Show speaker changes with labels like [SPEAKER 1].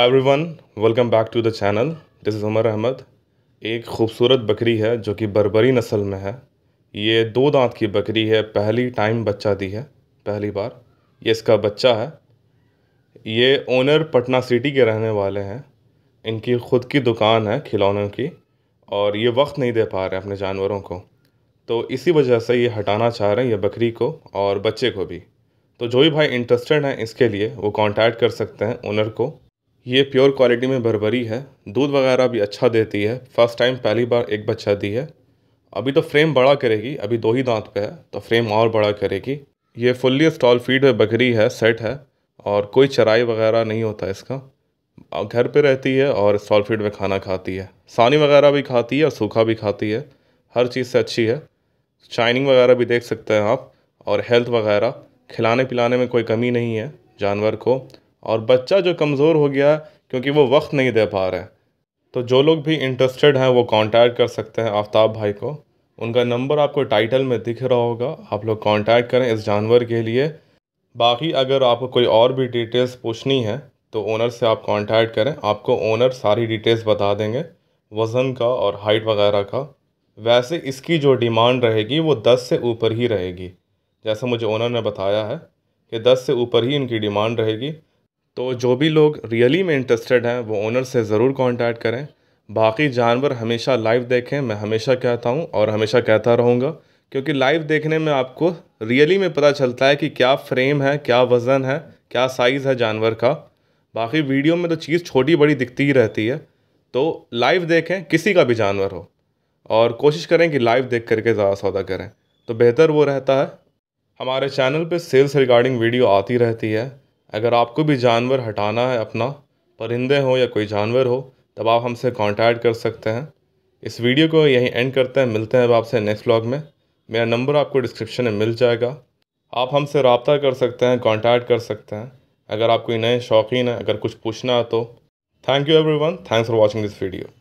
[SPEAKER 1] hi everyone welcome back to the channel this is Umar Ahmed एक खूबसूरत बकरी है जो कि बरबरी नस्ल में है ये दो दांत की बकरी है पहली टाइम बच्चा दी है पहली बार ये इसका बच्चा है ये ओनर पटना सिटी के रहने वाले हैं इनकी खुद की दुकान है खिलौनों की और ये वक्त नहीं दे पा रहे अपने जानवरों को तो इसी वजह से ये हटाना चाह रहे हैं ये बकरी को और बच्चे को भी तो जो भी भाई इंटरेस्टेड हैं इसके लिए वो कांटेक्ट कर सकते हैं ओनर को ये प्योर क्वालिटी में भरभरी है दूध वगैरह भी अच्छा देती है फर्स्ट टाइम पहली बार एक बच्चा दी है अभी तो फ्रेम बड़ा करेगी अभी दो ही दांत पे है तो फ्रेम और बड़ा करेगी ये फुल्ली स्टॉल फीड है बकरी है सेट है और कोई चराई वगैरह नहीं होता इसका घर पे रहती है और स्टॉल फीड में खाना खाती है सानी वगैरह भी खाती है और सूखा भी खाती है हर चीज़ से अच्छी है शाइनिंग वगैरह भी देख सकते हैं आप और हेल्थ वगैरह खिलाने पिलाने में कोई कमी नहीं है जानवर को और बच्चा जो कमज़ोर हो गया क्योंकि वो वक्त नहीं दे पा रहे तो जो लोग भी इंटरेस्टेड हैं वो कांटेक्ट कर सकते हैं आफ्ताब भाई को उनका नंबर आपको टाइटल में दिख रहा होगा आप लोग कांटेक्ट करें इस जानवर के लिए बाकी अगर आपको कोई और भी डिटेल्स पूछनी है तो ओनर से आप कांटेक्ट करें आपको ओनर सारी डिटेल्स बता देंगे वज़न का और हाइट वगैरह का वैसे इसकी जो डिमांड रहेगी वो दस से ऊपर ही रहेगी जैसा मुझे ओनर ने बताया है कि दस से ऊपर ही इनकी डिमांड रहेगी तो जो भी लोग रियली में इंटरेस्टेड हैं वो ओनर से ज़रूर कांटेक्ट करें बाकी जानवर हमेशा लाइव देखें मैं हमेशा कहता हूँ और हमेशा कहता रहूँगा क्योंकि लाइव देखने में आपको रियली में पता चलता है कि क्या फ्रेम है क्या वज़न है क्या साइज़ है जानवर का बाकी वीडियो में तो चीज़ छोटी बड़ी दिखती ही रहती है तो लाइव देखें किसी का भी जानवर हो और कोशिश करें कि लाइव देख करके ज़्यादा सौदा करें तो बेहतर वो रहता है हमारे चैनल पे सेल्स रिगार्डिंग वीडियो आती रहती है अगर आपको भी जानवर हटाना है अपना परिंदे हो या कोई जानवर हो तब आप हमसे कांटेक्ट कर सकते हैं इस वीडियो को यहीं एंड करते हैं मिलते हैं अब आपसे नेक्स्ट व्लॉग में मेरा नंबर आपको डिस्क्रिप्शन में मिल जाएगा आप हमसे रबता कर सकते हैं कॉन्टैक्ट कर सकते हैं अगर आप कोई नए शौकीन हैं अगर कुछ पूछना है तो thank you every thanks for watching this video